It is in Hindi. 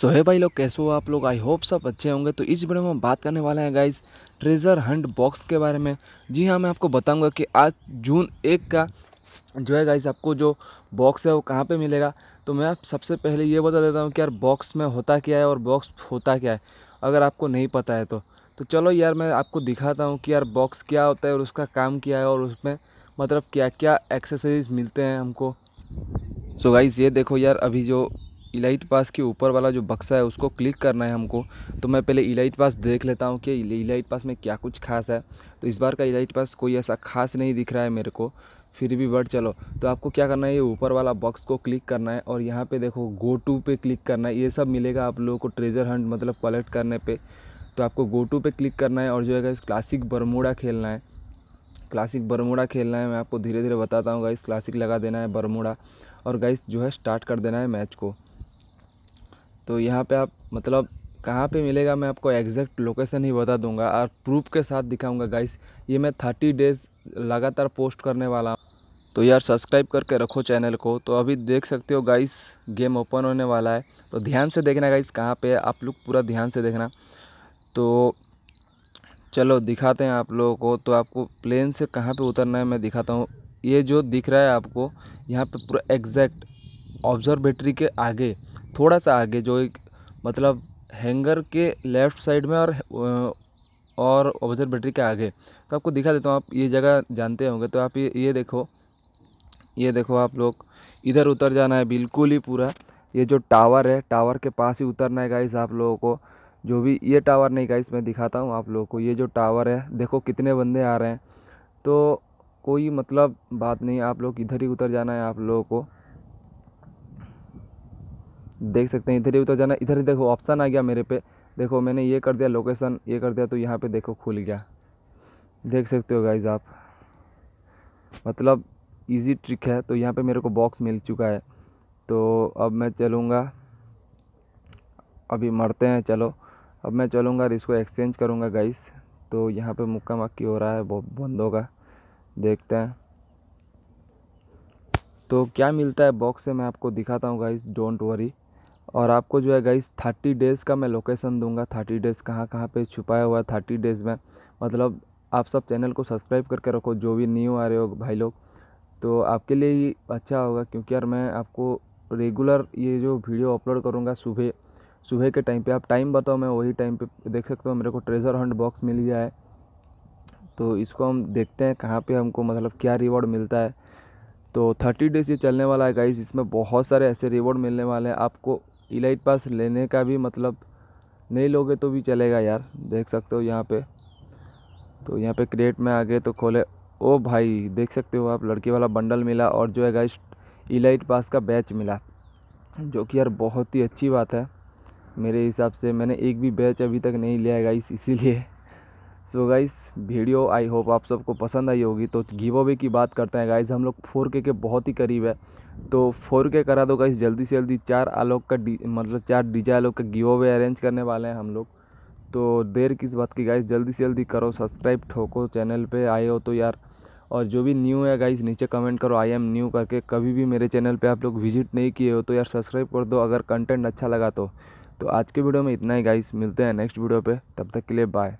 सो है भाई लोग कैसे हो आप लोग आई होप सब अच्छे होंगे तो इस वीडियो में हम बात करने वाले हैं गाइज ट्रेजर हंट बॉक्स के बारे में जी हाँ मैं आपको बताऊंगा कि आज जून एक का जो है गाइज़ आपको जो बॉक्स है वो कहाँ पे मिलेगा तो मैं आप सबसे पहले ये बता देता हूँ कि यार बॉक्स में होता क्या है और बॉक्स होता क्या है अगर आपको नहीं पता है तो तो चलो यार मैं आपको दिखाता हूँ कि यार बॉक्स क्या होता है और उसका काम क्या है और उसमें मतलब क्या क्या एक्सेसरीज मिलते हैं हमको सो so ये देखो यार अभी जो इलाइट पास के ऊपर वाला जो बक्सा है उसको क्लिक करना है हमको तो मैं पहले इलाइट पास देख लेता हूँ कि इलाइट पास में क्या कुछ खास है तो इस बार का इलाइट पास कोई ऐसा खास नहीं दिख रहा है मेरे को फिर भी बढ़ चलो तो आपको क्या करना है ये ऊपर वाला बॉक्स को क्लिक करना है और यहाँ पे देखो गो टू पे क्लिक करना है ये सब मिलेगा आप लोगों को ट्रेजर हंट मतलब कलेक्ट करने पे तो आपको गो टू पे क्लिक करना है और जो है गाइस क्लासिक बरमोड़ा खेलना है क्लासिक बरमोड़ा खेलना है मैं आपको धीरे धीरे बताता हूँ गाइस क्लासिक लगा देना है बरमोड़ा और गाइस जो है स्टार्ट कर देना है मैच को तो यहाँ पे आप मतलब कहाँ पे मिलेगा मैं आपको एग्जैक्ट लोकेशन ही बता दूंगा और प्रूफ के साथ दिखाऊंगा गाइस ये मैं थर्टी डेज़ लगातार पोस्ट करने वाला हूँ तो यार सब्सक्राइब करके रखो चैनल को तो अभी देख सकते हो गाइस गेम ओपन होने वाला है तो ध्यान से देखना गाइस कहाँ पे आप लोग पूरा ध्यान से देखना तो चलो दिखाते हैं आप लोगों को तो आपको प्लेन से कहाँ पे उतरना है मैं दिखाता हूँ ये जो दिख रहा है आपको यहाँ पे पूरा एग्जैक्ट ऑब्जर्वेटरी के आगे थोड़ा सा आगे जो एक मतलब हैंगर के लेफ़्ट साइड में और और ऑब्जर्वेटरी के आगे तो आपको दिखा देता हूँ आप ये जगह जानते होंगे तो आप ये ये देखो ये देखो आप लोग इधर उतर जाना है बिल्कुल ही पूरा ये जो टावर है टावर के पास ही उतरना है गाइस आप लोगों को जो भी ये टावर नहीं गाइस मैं दिखाता हूँ आप लोगों को ये जो टावर है देखो कितने बंदे आ रहे हैं तो कोई मतलब बात नहीं आप लोग इधर ही उतर जाना है आप लोगों को देख सकते हैं इधर ही उतर जाना इधर ही देखो ऑप्शन आ गया मेरे पे देखो मैंने ये कर दिया लोकेशन ये कर दिया तो यहाँ पे देखो खुल गया देख सकते हो गाइज आप मतलब इजी ट्रिक है तो यहाँ पे मेरे को बॉक्स मिल चुका है तो अब मैं चलूँगा अभी मरते हैं चलो अब मैं चलूँगा इसको एक्सचेंज करूँगा गाइस तो यहाँ पर मुक्का मक्की हो रहा है वो बंद होगा देखते हैं तो क्या मिलता है बॉक्स से मैं आपको दिखाता हूँ गाइस डोंट वरी और आपको जो है गाइस थर्टी डेज़ का मैं लोकेशन दूंगा थर्टी डेज़ कहाँ कहाँ पे छुपाया हुआ है थर्टी डेज़ में मतलब आप सब चैनल को सब्सक्राइब करके रखो जो भी न्यू आ रहे हो भाई लोग तो आपके लिए ही अच्छा होगा क्योंकि यार मैं आपको रेगुलर ये जो वीडियो अपलोड करूँगा सुबह सुबह के टाइम पर आप टाइम बताओ मैं वही टाइम पर देख सकता हूँ मेरे को ट्रेज़र हंड बॉक्स मिल गया है तो इसको हम देखते हैं कहाँ पर हमको मतलब क्या रिवॉर्ड मिलता है तो थर्टी डेज़ ये चलने वाला है गाइस इसमें बहुत सारे ऐसे रिवॉर्ड मिलने वाले हैं आपको इलाइट पास लेने का भी मतलब नहीं लोगे तो भी चलेगा यार देख सकते हो यहाँ पे तो यहाँ पे क्रेट में आ गए तो खोले ओ भाई देख सकते हो आप लड़की वाला बंडल मिला और जो है गाइस इलाइट पास का बैच मिला जो कि यार बहुत ही अच्छी बात है मेरे हिसाब से मैंने एक भी बैच अभी तक नहीं लिया है गाइस इसीलिए so guys video I hope आप सबको पसंद आई होगी तो गिव अवे की बात करते हैं गाइस हम लोग फोर के के बहुत ही करीब है तो फोर के करा दो गाइस जल्दी से जल्दी चार आलोक का मतलब चार डीजे आलोक का गिव अवे अरेंज करने वाले हैं हम लोग तो देर किस बात की गाइस जल्दी से जल्दी करो सब्सक्राइब ठोको चैनल पर आए हो तो यार और जो भी न्यू है गाइस नीचे कमेंट करो आई एम न्यू करके कभी भी मेरे चैनल पर आप लोग विजिट नहीं किए हो तो यार सब्सक्राइब कर दो अगर कंटेंट अच्छा लगा तो तो आज के वीडियो में इतना ही गाइस मिलते हैं नेक्स्ट वीडियो पे तब तक के लिए बाय